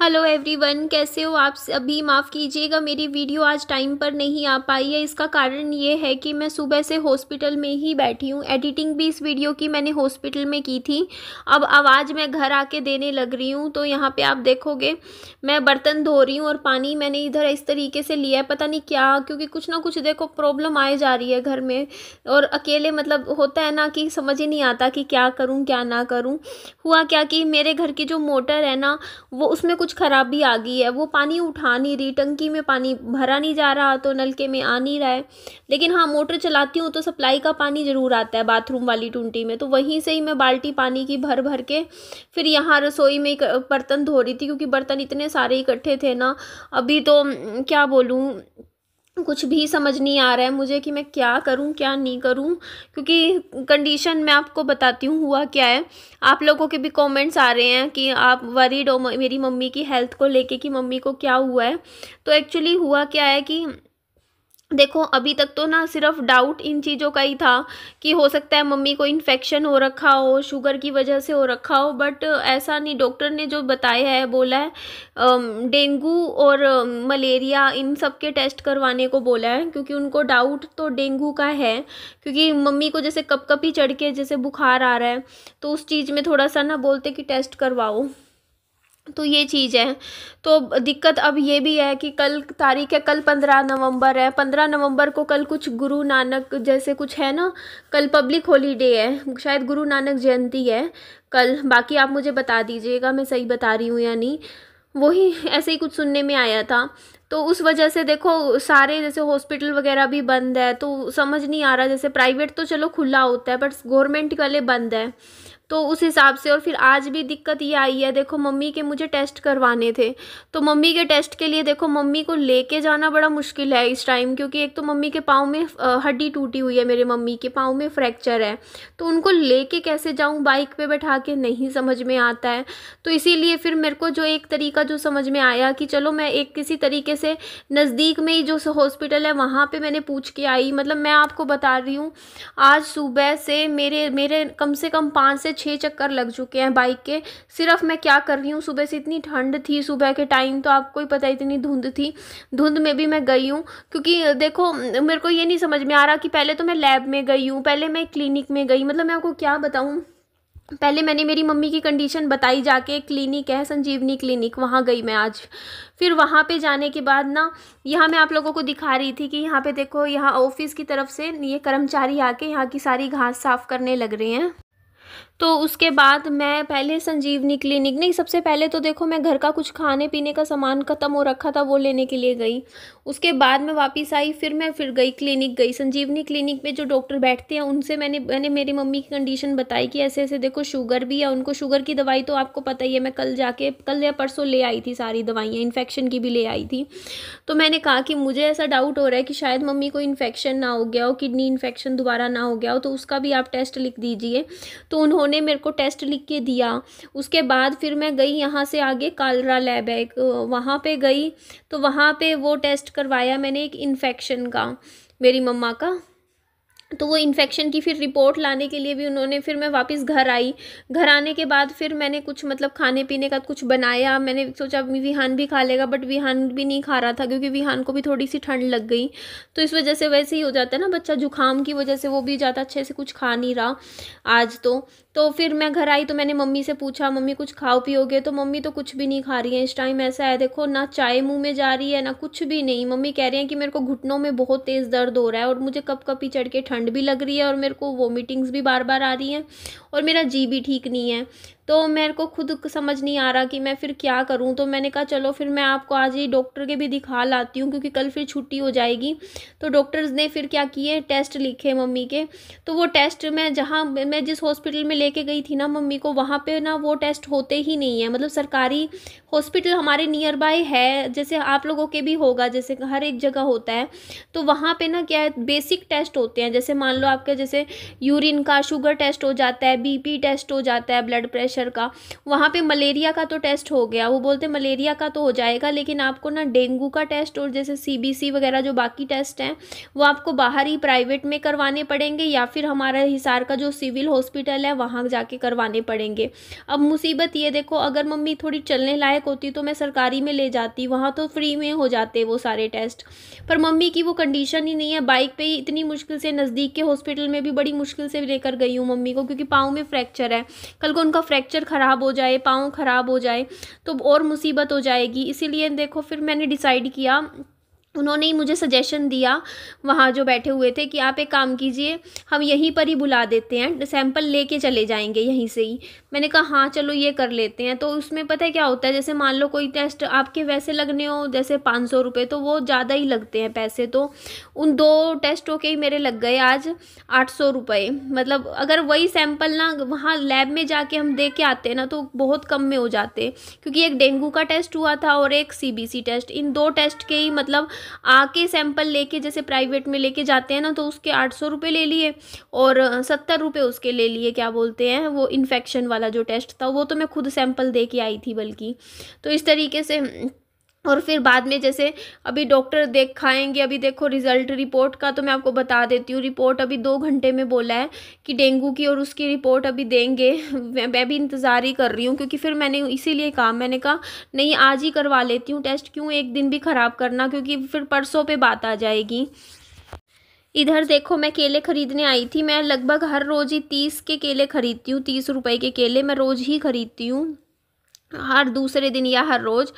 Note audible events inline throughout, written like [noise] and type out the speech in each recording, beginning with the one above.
Hello everyone कैसे हो आप अभी माफ़ कीजिएगा मेरी वीडियो आज टाइम पर नहीं आ पाई है इसका कारण ये है कि मैं सुबह से हॉस्पिटल में ही बैठी हूँ एडिटिंग भी इस वीडियो की मैंने हॉस्पिटल में की थी अब आवाज़ मैं घर आके देने लग रही हूँ तो यहाँ पे आप देखोगे मैं बर्तन धो रही हूँ और पानी मैंने इधर इस तरीके से लिया है पता नहीं क्या क्योंकि कुछ ना कुछ देखो प्रॉब्लम आए जा रही है घर में और अकेले मतलब होता है ना कि समझ ही नहीं आता कि क्या करूँ क्या ना करूँ हुआ क्या कि मेरे घर की जो मोटर है ना वो उसमें कुछ कुछ खराबी आ गई है वो पानी उठा नहीं रही टंकी में पानी भरा नहीं जा रहा तो नलके में आ नहीं रहा है लेकिन हाँ मोटर चलाती हूँ तो सप्लाई का पानी ज़रूर आता है बाथरूम वाली टूंटी में तो वहीं से ही मैं बाल्टी पानी की भर भर के फिर यहाँ रसोई में बर्तन धो रही थी क्योंकि बर्तन इतने सारे इकट्ठे थे ना अभी तो क्या बोलूँ कुछ भी समझ नहीं आ रहा है मुझे कि मैं क्या करूं क्या नहीं करूं क्योंकि कंडीशन मैं आपको बताती हूँ हुआ क्या है आप लोगों के भी कमेंट्स आ रहे हैं कि आप वरीड हो मेरी मम्मी की हेल्थ को लेके कि मम्मी को क्या हुआ है तो एक्चुअली हुआ क्या है कि देखो अभी तक तो ना सिर्फ डाउट इन चीज़ों का ही था कि हो सकता है मम्मी को इन्फेक्शन हो रखा हो शुगर की वजह से हो रखा हो बट ऐसा नहीं डॉक्टर ने जो बताया है बोला है डेंगू और मलेरिया इन सब के टेस्ट करवाने को बोला है क्योंकि उनको डाउट तो डेंगू का है क्योंकि मम्मी को जैसे कप कप ही चढ़ के जैसे बुखार आ रहा है तो उस चीज़ में थोड़ा सा ना बोलते कि टेस्ट करवाओ तो ये चीज़ है तो दिक्कत अब ये भी है कि कल तारीख है कल पंद्रह नवंबर है पंद्रह नवंबर को कल कुछ गुरु नानक जैसे कुछ है ना कल पब्लिक हॉलीडे है शायद गुरु नानक जयंती है कल बाकी आप मुझे बता दीजिएगा मैं सही बता रही हूँ या नहीं वही ऐसे ही कुछ सुनने में आया था तो उस वजह से देखो सारे जैसे हॉस्पिटल वगैरह भी बंद है तो समझ नहीं आ रहा जैसे प्राइवेट तो चलो खुला होता है बट गवर्नमेंट वाले बंद है तो उस हिसाब से और फिर आज भी दिक्कत ये आई है देखो मम्मी के मुझे टेस्ट करवाने थे तो मम्मी के टेस्ट के लिए देखो मम्मी को लेके जाना बड़ा मुश्किल है इस टाइम क्योंकि एक तो मम्मी के पाँव में हड्डी टूटी हुई है मेरे मम्मी के पाँव में फ्रैक्चर है तो उनको लेके कैसे जाऊँ बाइक पर बैठा के नहीं समझ में आता है तो इसीलिए फिर मेरे को जो एक तरीका जो समझ में आया कि चलो मैं एक किसी तरीके से नज़दीक में ही जो हॉस्पिटल है वहाँ पर मैंने पूछ के आई मतलब मैं आपको बता रही हूँ आज सुबह से मेरे मेरे कम से कम पाँच से छः चक्कर लग चुके हैं बाइक के सिर्फ मैं क्या कर रही हूँ सुबह से इतनी ठंड थी सुबह के टाइम तो आपको ही पता इतनी धुंध थी धुंध में भी मैं गई हूँ क्योंकि देखो मेरे को ये नहीं समझ में आ रहा कि पहले तो मैं लैब में गई हूँ पहले मैं क्लिनिक में गई मतलब मैं आपको क्या बताऊँ पहले मैंने मेरी मम्मी की कंडीशन बताई जाके क्लिनिक है संजीवनी क्लिनिक वहाँ गई मैं आज फिर वहाँ पे जाने के बाद ना यहाँ मैं आप लोगों को दिखा रही थी कि यहाँ पे देखो यहाँ ऑफिस की तरफ से ये कर्मचारी आके यहाँ की सारी घास साफ़ करने लग रहे हैं तो उसके बाद मैं पहले संजीवनी क्लिनिक नहीं सबसे पहले तो देखो मैं घर का कुछ खाने पीने का सामान ख़त्म हो रखा था वो लेने के लिए गई उसके बाद मैं वापस आई फिर मैं फिर गई क्लिनिक गई संजीवनी क्लिनिक में जो डॉक्टर बैठते हैं उनसे मैंने मैंने मेरी मम्मी की कंडीशन बताई कि ऐसे ऐसे देखो शुगर भी है उनको शुगर की दवाई तो आपको पता ही है मैं कल जाके कल या परसों ले आई थी सारी दवाइयाँ इन्फेक्शन की भी ले आई थी तो मैंने कहा कि मुझे ऐसा डाउट हो रहा है कि शायद मम्मी को इन्फेक्शन ना हो गया हो किडनी इन्फेक्शन दोबारा ना हो गया हो तो उसका भी आप टेस्ट लिख दीजिए तो उन्होंने उन्होंने मेरे को टेस्ट लिख के दिया उसके बाद फिर मैं गई यहाँ से आगे कालरा लैब है वहाँ पे गई तो वहाँ पर वो टेस्ट करवाया मैंने एक इन्फेक्शन का मेरी मम्मा का तो वो इन्फेक्शन की फिर रिपोर्ट लाने के लिए भी उन्होंने फिर मैं वापस घर आई घर आने के बाद फिर मैंने कुछ मतलब खाने पीने का कुछ बनाया मैंने सोचा विहान भी खा लेगा बट विहान भी नहीं खा रहा था क्योंकि विहान को भी थोड़ी सी ठंड लग गई तो इस वजह से वैसे ही हो जाता है ना बच्चा जुकाम की वजह से वो भी ज़्यादा अच्छे से कुछ खा नहीं रहा आज तो तो फिर मैं घर आई तो मैंने मम्मी से पूछा मम्मी कुछ खाओ पियोगे तो मम्मी तो कुछ भी नहीं खा रही है इस टाइम ऐसा है देखो ना चाय मुंह में जा रही है ना कुछ भी नहीं मम्मी कह रही हैं कि मेरे को घुटनों में बहुत तेज़ दर्द हो रहा है और मुझे कप कपी चढ़ के ठंड ठंड भी लग रही है और मेरे को वोमिटिंग्स भी बार बार आ रही हैं और मेरा जी भी ठीक नहीं है तो मेरे को खुद समझ नहीं आ रहा कि मैं फिर क्या करूं तो मैंने कहा चलो फिर मैं आपको आज ही डॉक्टर के भी दिखा लाती हूँ क्योंकि कल फिर छुट्टी हो जाएगी तो डॉक्टर्स ने फिर क्या किए टेस्ट लिखे मम्मी के तो वो टेस्ट मैं जहाँ मैं जिस हॉस्पिटल में लेके गई थी ना मम्मी को वहाँ पर ना वो टेस्ट होते ही नहीं है मतलब सरकारी हॉस्पिटल हमारे नियर बाय है जैसे आप लोगों के भी होगा जैसे हर एक जगह होता है तो वहाँ पर ना क्या है बेसिक टेस्ट होते हैं जैसे मान लो आपके जैसे यूरिन का शुगर टेस्ट हो जाता है बीपी टेस्ट हो जाता है ब्लड प्रेशर का वहाँ पे मलेरिया का तो टेस्ट हो गया वो बोलते मलेरिया का तो हो जाएगा लेकिन आपको ना डेंगू का टेस्ट और जैसे सीबीसी वगैरह जो बाकी टेस्ट हैं वो आपको बाहर ही प्राइवेट में करवाने पड़ेंगे या फिर हमारा हिसार का जो सिविल हॉस्पिटल है वहाँ जाके करवाने पड़ेंगे अब मुसीबत ये देखो अगर मम्मी थोड़ी चलने लायक होती तो मैं सरकारी में ले जाती वहाँ तो फ्री में हो जाते वो सारे टेस्ट पर मम्मी की वो कंडीशन ही नहीं है बाइक पे ही इतनी मुश्किल से नज़दीक के हॉस्पिटल में भी बड़ी मुश्किल से लेकर गई हूँ मम्मी को क्योंकि पाँव पाँव में फ्रैक्चर है कल को उनका फ्रैक्चर ख़राब हो जाए पाँव ख़राब हो जाए तो और मुसीबत हो जाएगी इसीलिए देखो फिर मैंने डिसाइड किया उन्होंने ही मुझे सजेशन दिया वहाँ जो बैठे हुए थे कि आप एक काम कीजिए हम यहीं पर ही बुला देते हैं सैंपल लेके चले जाएंगे यहीं से ही मैंने कहा हाँ चलो ये कर लेते हैं तो उसमें पता है क्या होता है जैसे मान लो कोई टेस्ट आपके वैसे लगने हो जैसे पाँच सौ रुपये तो वो ज़्यादा ही लगते हैं पैसे तो उन दो टेस्टों के ही मेरे लग गए आज आठ सौ रुपये मतलब अगर वही सैंपल ना वहाँ लैब में जाके हम दे के आते हैं ना तो बहुत कम में हो जाते क्योंकि एक डेंगू का टेस्ट हुआ था और एक सी टेस्ट इन दो टेस्ट के ही मतलब आके सैंपल लेके जैसे प्राइवेट में लेके जाते हैं ना तो उसके आठ सौ रुपये ले लिए और सत्तर रुपये उसके ले लिए क्या बोलते हैं वो इन्फेक्शन वाला जो टेस्ट था वो तो मैं खुद सैंपल दे के आई थी बल्कि तो इस तरीके से और फिर बाद में जैसे अभी डॉक्टर देख खाएंगे अभी देखो रिज़ल्ट रिपोर्ट का तो मैं आपको बता देती हूँ रिपोर्ट अभी दो घंटे में बोला है कि डेंगू की और उसकी रिपोर्ट अभी देंगे [laughs] मैं भी इंतज़ार ही कर रही हूँ क्योंकि फिर मैंने इसीलिए कहा मैंने कहा नहीं आज ही करवा लेती हूँ टेस्ट क्यों एक दिन भी ख़राब करना क्योंकि फिर परसों पर बात आ जाएगी इधर देखो मैं केले ख़रीदने आई थी मैं लगभग हर रोज़ ही तीस के केले ख़रीदती हूँ तीस रुपए के केले मैं रोज़ ही ख़रीदती हूँ हर दूसरे दिन या हर रोज़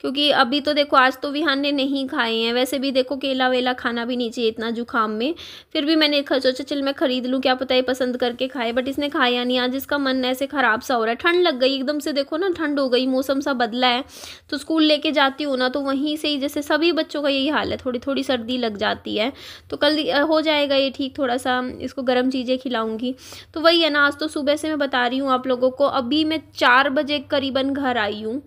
क्योंकि अभी तो देखो आज तो विहान ने नहीं खाए हैं वैसे भी देखो केला वेला खाना भी नहीं चाहिए इतना जुकाम में फिर भी मैंने सोचा चल मैं ख़रीद लूँ क्या पता ये पसंद करके खाए बट इसने खाया नहीं आज इसका मन ऐसे ख़राब सा हो रहा है ठंड लग गई एकदम से देखो ना ठंड हो गई मौसम सा बदला है तो स्कूल लेके जाती हूँ ना तो वहीं से ही जैसे सभी बच्चों का यही हाल है थोड़ी थोड़ी सर्दी लग जाती है तो कल हो जाएगा ये ठीक थोड़ा सा इसको गर्म चीज़ें खिलाऊँगी तो वही है ना आज तो सुबह से मैं बता रही हूँ आप लोगों को अभी मैं चार बजे करीबन घर आई हूँ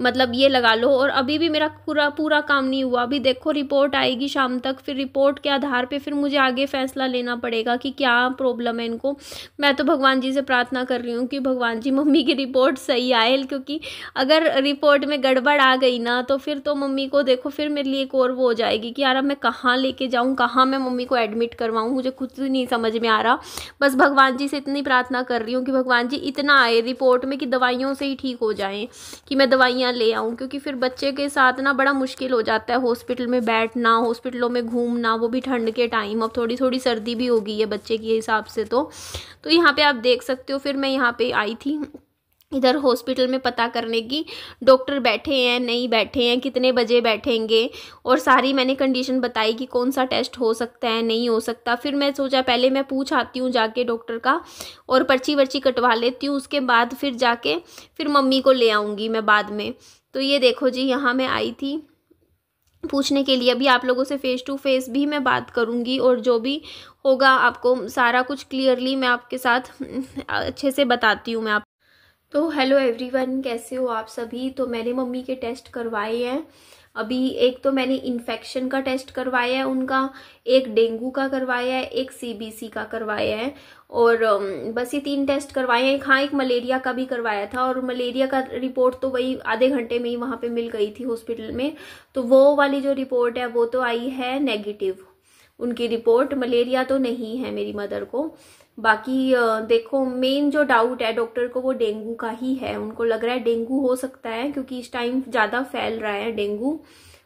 मतलब ये लगा लो और अभी भी मेरा पूरा पूरा काम नहीं हुआ अभी देखो रिपोर्ट आएगी शाम तक फिर रिपोर्ट के आधार पे फिर मुझे आगे फ़ैसला लेना पड़ेगा कि क्या प्रॉब्लम है इनको मैं तो भगवान जी से प्रार्थना कर रही हूँ कि भगवान जी मम्मी की रिपोर्ट सही आए क्योंकि अगर रिपोर्ट में गड़बड़ आ गई ना तो फिर तो मम्मी को देखो फिर मेरे लिए एक और वो हो जाएगी कि यार मैं कहाँ लेके जाऊँ कहाँ मैं मम्मी को एडमिट करवाऊँ मुझे खुद नहीं समझ में आ रहा बस भगवान जी से इतनी प्रार्थना कर रही हूँ कि भगवान जी इतना आए रिपोर्ट में कि दवाइयों से ही ठीक हो जाएँ कि मैं दवाइयाँ दवाइयाँ ले आऊँ क्योंकि फिर बच्चे के साथ ना बड़ा मुश्किल हो जाता है हॉस्पिटल में बैठना हॉस्पिटलों में घूमना वो भी ठंड के टाइम अब थोड़ी थोड़ी सर्दी भी होगी है बच्चे के हिसाब से तो तो यहाँ पे आप देख सकते हो फिर मैं यहाँ पे आई थी इधर हॉस्पिटल में पता करने की डॉक्टर बैठे हैं नहीं बैठे हैं कितने बजे बैठेंगे और सारी मैंने कंडीशन बताई कि कौन सा टेस्ट हो सकता है नहीं हो सकता फिर मैं सोचा पहले मैं पूछ आती हूँ जाके डॉक्टर का और पर्ची वर्ची कटवा लेती हूँ उसके बाद फिर जाके फिर मम्मी को ले आऊँगी मैं बाद में तो ये देखो जी यहाँ मैं आई थी पूछने के लिए अभी आप लोगों से फ़ेस टू फेस भी मैं बात करूँगी और जो भी होगा आपको सारा कुछ क्लियरली मैं आपके साथ [laughs] अच्छे से बताती हूँ मैं आप तो हेलो एवरीवन कैसे हो आप सभी तो मैंने मम्मी के टेस्ट करवाए हैं अभी एक तो मैंने इन्फेक्शन का टेस्ट करवाया है उनका एक डेंगू का करवाया है एक सीबीसी का करवाया है और बस ये तीन टेस्ट करवाए हैं हाँ एक मलेरिया का भी करवाया था और मलेरिया का रिपोर्ट तो वही आधे घंटे में ही वहाँ पे मिल गई थी हॉस्पिटल में तो वो वाली जो रिपोर्ट है वो तो आई है नेगेटिव उनकी रिपोर्ट मलेरिया तो नहीं है मेरी मदर को बाकी देखो मेन जो डाउट है डॉक्टर को वो डेंगू का ही है उनको लग रहा है डेंगू हो सकता है क्योंकि इस टाइम ज़्यादा फैल रहा है डेंगू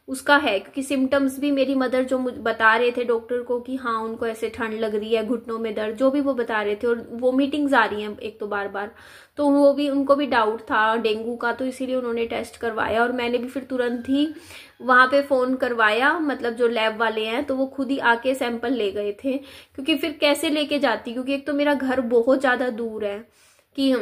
उसका है क्योंकि सिम्टम्स भी मेरी मदर जो बता रहे थे डॉक्टर को कि हाँ उनको ऐसे ठंड लग रही है घुटनों में दर्द जो भी वो बता रहे थे और वो मीटिंग्स आ रही हैं एक तो बार बार तो वो भी उनको भी डाउट था डेंगू का तो इसीलिए उन्होंने टेस्ट करवाया और मैंने भी फिर तुरंत ही वहाँ पे फ़ोन करवाया मतलब जो लैब वाले हैं तो वो खुद ही आके सैंपल ले गए थे क्योंकि फिर कैसे लेके जाती क्योंकि एक तो मेरा घर बहुत ज़्यादा दूर है कि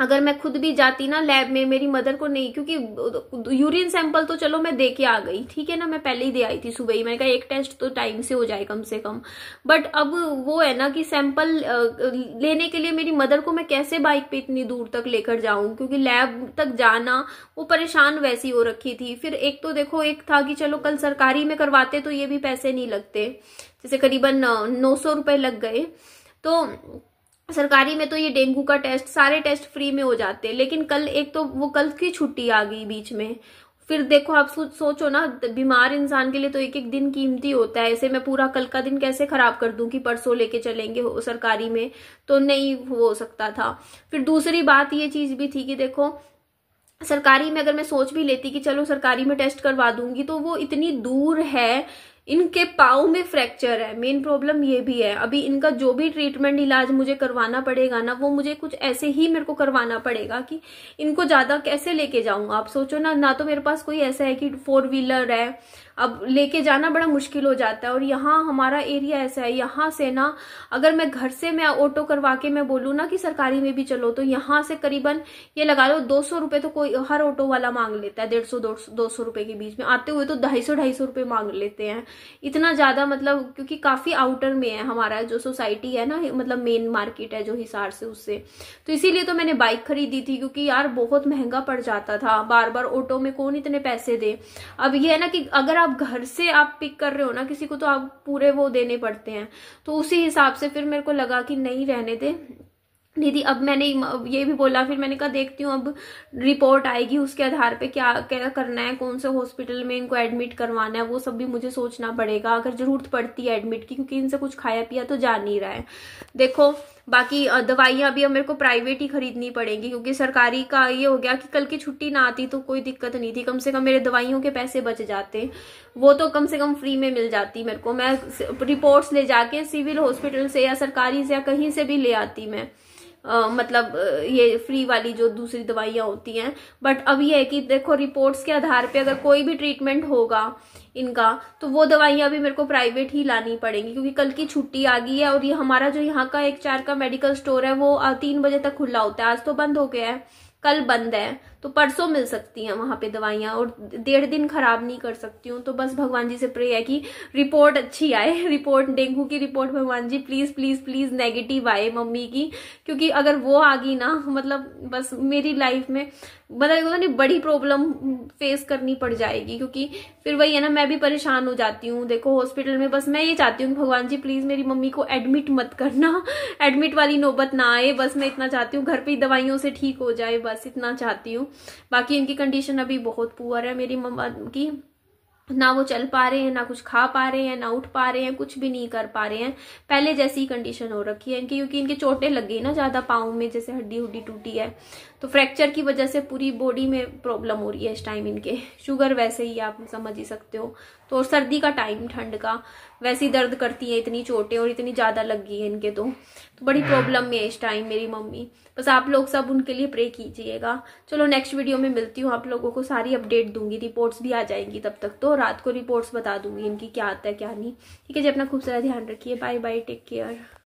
अगर मैं खुद भी जाती ना लैब में मेरी मदर को नहीं क्योंकि यूरिन सैंपल तो चलो मैं दे के आ गई ठीक है ना मैं पहले ही दे आई थी सुबह ही मैंने कहा एक टेस्ट तो टाइम से हो जाए कम से कम बट अब वो है ना कि सैंपल लेने के लिए मेरी मदर को मैं कैसे बाइक पे इतनी दूर तक लेकर जाऊं क्योंकि लैब तक जाना वो परेशान वैसी हो रखी थी फिर एक तो देखो एक था कि चलो कल सरकारी में करवाते तो ये भी पैसे नहीं लगते जैसे करीबन नौ सौ रुपये लग गए तो सरकारी में तो ये डेंगू का टेस्ट सारे टेस्ट फ्री में हो जाते हैं लेकिन कल एक तो वो कल की छुट्टी आ गई बीच में फिर देखो आप सोचो ना बीमार इंसान के लिए तो एक एक दिन कीमती होता है ऐसे मैं पूरा कल का दिन कैसे खराब कर दूं कि परसों लेके चलेंगे सरकारी में तो नहीं हो सकता था फिर दूसरी बात ये चीज भी थी कि देखो सरकारी में अगर मैं सोच भी लेती कि चलो सरकारी में टेस्ट करवा दूंगी तो वो इतनी दूर है इनके पाओ में फ्रैक्चर है मेन प्रॉब्लम ये भी है अभी इनका जो भी ट्रीटमेंट इलाज मुझे करवाना पड़ेगा ना वो मुझे कुछ ऐसे ही मेरे को करवाना पड़ेगा कि इनको ज़्यादा कैसे लेके जाऊंगा आप सोचो ना ना तो मेरे पास कोई ऐसा है कि फोर व्हीलर है अब लेके जाना बड़ा मुश्किल हो जाता है और यहाँ हमारा एरिया ऐसा है यहाँ से ना अगर मैं घर से मैं ऑटो करवा के मैं बोलूँ ना कि सरकारी में भी चलो तो यहाँ से करीबन ये लगा लो दो सौ रुपये तो कोई हर ऑटो वाला मांग लेता है डेढ़ सौ दो सौ रुपये के बीच में आते हुए तो ढाई सौ ढाई सौ रुपये मांग लेते हैं इतना ज़्यादा मतलब क्योंकि काफ़ी आउटर में है हमारा जो सोसाइटी है ना मतलब मेन मार्केट है जो हिसार से उससे तो इसीलिए तो मैंने बाइक खरीदी थी क्योंकि यार बहुत महंगा पड़ जाता था बार बार ऑटो में कौन इतने पैसे दे अब यह है ना कि अगर आप आप घर से आप पिक कर रहे हो ना किसी को तो आप पूरे वो देने पड़ते हैं तो उसी हिसाब से फिर मेरे को लगा कि नहीं रहने दे दीदी अब मैंने ये भी बोला फिर मैंने कहा देखती हूँ अब रिपोर्ट आएगी उसके आधार पे क्या क्या करना है कौन से हॉस्पिटल में इनको एडमिट करवाना है वो सब भी मुझे सोचना पड़ेगा अगर ज़रूरत पड़ती है एडमिट की क्योंकि इनसे कुछ खाया पिया तो जा नहीं रहा है देखो बाकी दवाइयाँ भी अब मेरे को प्राइवेट ही खरीदनी पड़ेगी क्योंकि सरकारी का ये हो गया कि कल की छुट्टी ना आती तो कोई दिक्कत नहीं थी कम से कम मेरे दवाइयों के पैसे बच जाते वो तो कम से कम फ्री में मिल जाती मेरे को मैं रिपोर्ट्स ले जाके सिविल हॉस्पिटल से या सरकारी से या कहीं से भी ले आती मैं आ, मतलब ये फ्री वाली जो दूसरी दवाइयां होती हैं बट अब ये है कि देखो रिपोर्ट्स के आधार पे अगर कोई भी ट्रीटमेंट होगा इनका तो वो दवाइयां भी मेरे को प्राइवेट ही लानी पड़ेंगी क्योंकि कल की छुट्टी आ गई है और ये हमारा जो यहाँ का एक चार का मेडिकल स्टोर है वो तीन बजे तक खुला होता है आज तो बंद हो गया है कल बंद है तो परसों मिल सकती हैं वहाँ पे दवाइयाँ और डेढ़ दिन खराब नहीं कर सकती हूँ तो बस भगवान जी से प्रे है कि रिपोर्ट अच्छी आए रिपोर्ट [laughs] डेंगू की रिपोर्ट भगवान ji please please please negative आए मम्मी की क्योंकि अगर वो आ गई ना मतलब बस मेरी लाइफ में मतलब नहीं बड़ी प्रॉब्लम फेस करनी पड़ जाएगी क्योंकि फिर वही है ना मैं भी परेशान हो जाती हूँ देखो हॉस्पिटल में बस मैं ये चाहती हूँ भगवान जी प्लीज़ मेरी मम्मी को एडमिट मत करना एडमिट [laughs] वाली नौबत ना आए बस मैं इतना चाहती हूँ घर पर ही दवाइयों से ठीक हो जाए बस इतना चाहती हूँ बाकी इनकी कंडीशन अभी बहुत पुअर है मेरी मम्मा की ना वो चल पा रहे हैं ना कुछ खा पा रहे हैं ना उठ पा रहे हैं कुछ भी नहीं कर पा रहे हैं पहले जैसी कंडीशन हो रखी है इनकी क्योंकि इनके चोटें लग गई ना ज़्यादा पाओ में जैसे हड्डी हुड्डी टूटी है तो फ्रैक्चर की वजह से पूरी बॉडी में प्रॉब्लम हो रही है इस टाइम इनके शुगर वैसे ही आप समझ ही सकते हो तो और सर्दी का टाइम ठंड का वैसे ही दर्द करती है इतनी चोटें और इतनी ज़्यादा लग गई है इनके तो तो बड़ी प्रॉब्लम हम्म। में है इस टाइम मेरी मम्मी बस आप लोग सब उनके लिए प्रे कीजिएगा चलो नेक्स्ट वीडियो में मिलती हूँ आप लोगों को सारी अपडेट दूंगी रिपोर्ट्स भी आ जाएंगी तब तक तो रात को रिपोर्ट्स बता दूंगी इनकी क्या आता है क्या नहीं ठीक है जी अपना खूब सारा ध्यान रखिए बाय बाय टेक केयर